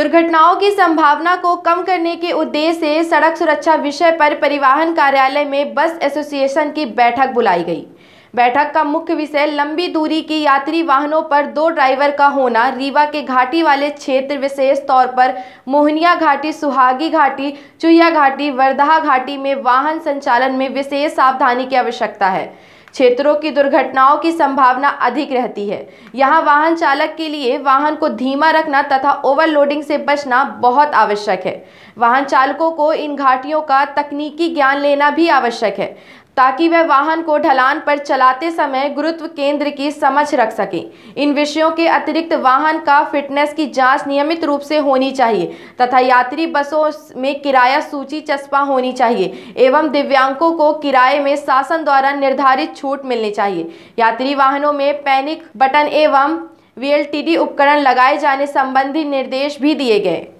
दुर्घटनाओं की संभावना को कम करने के उद्देश्य से सड़क सुरक्षा विषय पर परिवहन कार्यालय में बस एसोसिएशन की बैठक बुलाई गई बैठक का मुख्य विषय लंबी दूरी की यात्री वाहनों पर दो ड्राइवर का होना रीवा के घाटी वाले क्षेत्र विशेष तौर पर मोहनिया घाटी सुहागी घाटी चुया घाटी वर्धा घाटी में वाहन संचालन में विशेष सावधानी की आवश्यकता है क्षेत्रों की दुर्घटनाओं की संभावना अधिक रहती है यहाँ वाहन चालक के लिए वाहन को धीमा रखना तथा ओवरलोडिंग से बचना बहुत आवश्यक है वाहन चालकों को इन घाटियों का तकनीकी ज्ञान लेना भी आवश्यक है ताकि वह वाहन को ढलान पर चलाते समय गुरुत्व केंद्र की समझ रख सकें इन विषयों के अतिरिक्त वाहन का फिटनेस की जांच नियमित रूप से होनी चाहिए तथा यात्री बसों में किराया सूची चस्पा होनी चाहिए एवं दिव्यांगों को किराए में शासन द्वारा निर्धारित छूट मिलनी चाहिए यात्री वाहनों में पैनिक बटन एवं वी उपकरण लगाए जाने संबंधी निर्देश भी दिए गए